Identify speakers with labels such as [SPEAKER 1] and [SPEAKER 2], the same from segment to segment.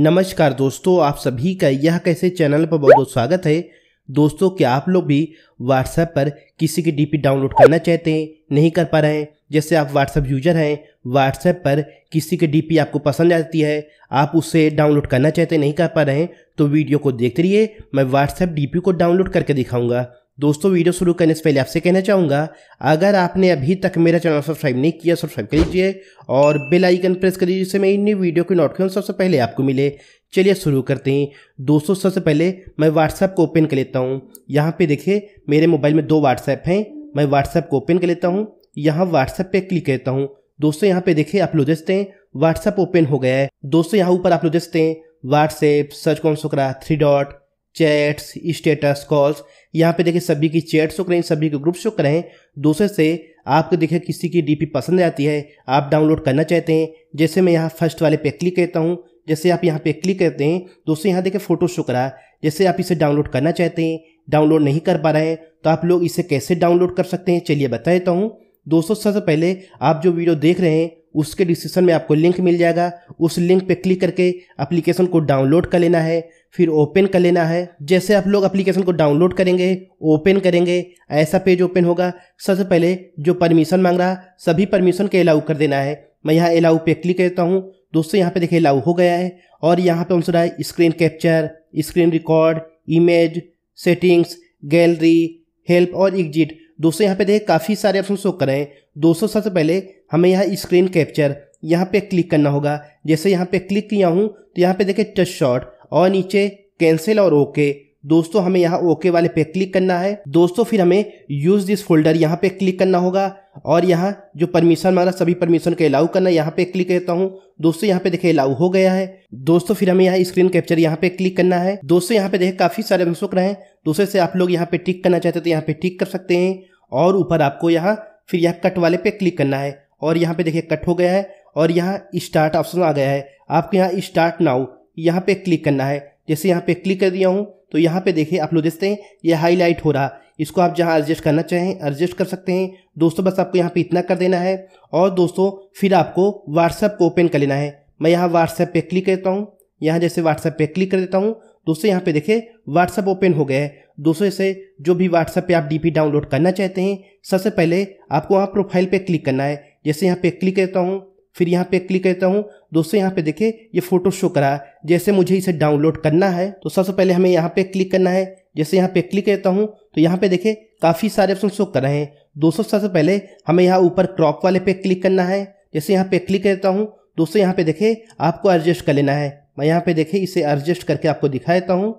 [SPEAKER 1] नमस्कार दोस्तों आप सभी का यह कैसे चैनल पर बहुत बहुत स्वागत है दोस्तों क्या आप लोग भी व्हाट्सएप पर किसी की डीपी डाउनलोड करना चाहते हैं नहीं कर पा रहे हैं जैसे आप व्हाट्सएप यूजर हैं व्हाट्सएप पर किसी की डीपी आपको पसंद आती है आप उसे डाउनलोड करना चाहते नहीं कर पा रहे हैं तो वीडियो को देखते रहिए मैं व्हाट्सएप डीपी को डाउनलोड करके दिखाऊंगा दोस्तों वीडियो शुरू करने से पहले आपसे कहना चाहूँगा अगर आपने अभी तक मेरा चैनल सब्सक्राइब नहीं किया सब्सक्राइब कर लीजिए और बेल आइकन प्रेस कर लीजिए जिससे मेरी न्यू वीडियो की नोटिफिकेशन सबसे पहले आपको मिले चलिए शुरू करते हैं दोस्तों सबसे पहले मैं व्हाट्सएप को ओपन कर लेता हूँ यहाँ पर देखिए मेरे मोबाइल में दो व्हाट्सएप हैं मैं व्हाट्सएप को ओपन कर लेता हूँ यहाँ व्हाट्सएप पर क्लिक करता हूँ दोस्तों यहाँ पे देखिए आप लोग देखते हैं व्हाट्सएप ओपन हो गया है दोस्तों यहाँ ऊपर आप लोग देखते हैं व्हाट्सएप सर्च कौन सुकरा three dot chats status calls यहाँ पे देखिए सभी की चैट शो करें सभी के ग्रुप शो करें दूसरे से आपको देखिए किसी की डीपी पसंद आती है आप डाउनलोड करना चाहते हैं जैसे मैं यहाँ फर्स्ट वाले पे क्लिक करता हूँ जैसे आप यहाँ पे क्लिक करते हैं दोस्तों यहाँ देखिए फोटो शो करा जैसे आप इसे डाउनलोड करना चाहते हैं डाउनलोड नहीं कर पा रहे हैं तो आप लोग इसे कैसे डाउनलोड कर सकते हैं चलिए बता देता हूँ दोस्तों सबसे पहले आप जो वीडियो देख रहे हैं उसके डिस्क्रिप्शन में आपको लिंक मिल जाएगा उस लिंक पे क्लिक करके एप्लीकेशन को डाउनलोड कर लेना है फिर ओपन कर लेना है जैसे आप लोग एप्लीकेशन को डाउनलोड करेंगे ओपन करेंगे ऐसा पेज ओपन होगा सबसे पहले जो परमिशन मांग रहा सभी परमिशन के अलाउ कर देना है मैं यहाँ अलाउ पे क्लिक करता हूँ दोस्तों यहाँ पे देखिए अलाउ हो गया है और यहाँ पे उनसे रहा है screen capture screen record image settings gallery help और एग्जिट दोस्तों यहाँ पे देखिए काफ़ी सारे ऑप्शन शो कर रहे हैं दोस्तों सबसे पहले हमें यहाँ स्क्रीन कैप्चर यहाँ पे क्लिक करना होगा जैसे यहाँ पे क्लिक किया हूँ तो यहाँ पे देखें टच शॉट और नीचे कैंसिल और ओके दोस्तों हमें यहाँ ओके वाले पे क्लिक करना है दोस्तों फिर हमें यूज़ दिस फोल्डर यहाँ पे क्लिक करना होगा और यहाँ जो परमिशन मांगा सभी परमिशन के अलाउ करना यहाँ पे क्लिक करता हूँ दोस्तों यहाँ पे देखे अलाउ हो गया है दोस्तों फिर हमें यहाँ स्क्रीन कैप्चर यहाँ पे क्लिक करना है दोस्तों यहाँ पे देखे काफ़ी सारे अनुसुक रहे हैं दूसरे से आप लोग यहाँ पे टिक करना चाहते हो तो यहाँ पे टिक कर सकते हैं और ऊपर आपको यहाँ फिर यहाँ कट वाले पे क्लिक करना है और यहाँ पे देखिए कट हो गया है और यहाँ स्टार्ट ऑप्शन आ गया है आपको यहाँ स्टार्ट नाउ यहाँ पे क्लिक करना है जैसे यहाँ पे क्लिक कर दिया हूँ तो यहाँ पे देखिए आप लोग देखते हैं ये हाईलाइट हो रहा इसको आप जहाँ एडजस्ट करना चाहें एडजस्ट कर सकते हैं दोस्तों बस आपको यहाँ पे इतना कर देना है और दोस्तों फिर आपको व्हाट्सएप को ओपन कर लेना है मैं यहाँ व्हाट्सएप पर क्लिक करता हूँ यहाँ जैसे व्हाट्सएप पर क्लिक कर देता हूँ दोस्तों यहाँ पे देखिए व्हाट्सएप ओपन हो गया है दोस्तों इसे जो भी व्हाट्सएप पे आप डीपी डाउनलोड करना चाहते हैं सबसे पहले आपको वहाँ प्रोफाइल पे क्लिक करना है जैसे यहाँ पे क्लिक करता हूँ फिर यहाँ पे क्लिक करता हूँ दोस्तों यहाँ पे देखिए ये फोटो शो करा है जैसे मुझे इसे डाउनलोड करना है तो सबसे पहले हमें यहाँ पे क्लिक करना है जैसे यहाँ पे क्लिक करता हूँ तो यहाँ पे देखिए काफ़ी सारे ऑप्शन शो कर रहे हैं दोस्तों सबसे पहले हमें यहाँ ऊपर क्रॉप वाले पे क्लिक करना है जैसे यहाँ पे क्लिक करता हूँ दोस्तों यहाँ पे देखे आपको एडजस्ट कर लेना है मैं यहाँ पे देखे इसे एडजस्ट करके आपको दिखा देता हूँ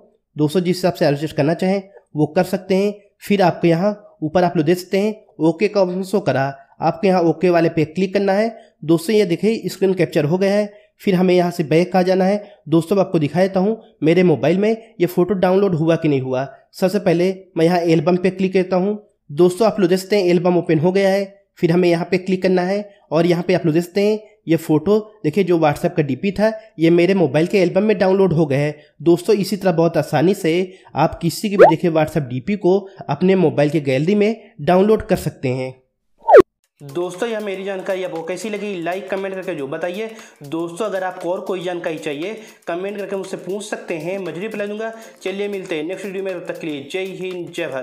[SPEAKER 1] दोस्तों जिस हिसाब से एडजस्ट करना चाहें वो कर सकते हैं फिर आपको यहाँ ऊपर आप लोग देख सकते हैं ओके का ऑप्शन शो करा आपको यहाँ ओके वाले पे क्लिक करना है दोस्तों ये देखिए स्क्रीन कैप्चर हो गया है फिर हमें यहाँ से बैक आ जाना है दोस्तों मैं आपको दिखा देता हूँ मेरे मोबाइल में ये फ़ोटो डाउनलोड हुआ कि नहीं हुआ सबसे पहले मैं यहाँ एल्बम पे क्लिक करता हूँ दोस्तों आप लोग देखते हैं एल्बम ओपन हो गया है फिर हमें यहाँ पे क्लिक करना है और यहाँ पे आप लोग देखते हैं ये फोटो देखिए जो व्हाट्सएप का डीपी था ये मेरे मोबाइल के एल्बम में डाउनलोड हो गया है दोस्तों इसी तरह बहुत आसानी से आप किसी की भी देखिए व्हाट्सएप डीपी को अपने मोबाइल के गैलरी में डाउनलोड कर सकते हैं दोस्तों यह मेरी जानकारी आपको कैसी लगी लाइक कमेंट करके जो बताइए दोस्तों अगर आपको और कोई जानकारी चाहिए कमेंट करके मुझसे पूछ सकते हैं मजबूरी पिला दूंगा चलिए मिलते हैं नेक्स्ट वीडियो में तब तक के लिए जय हिंद जय भारत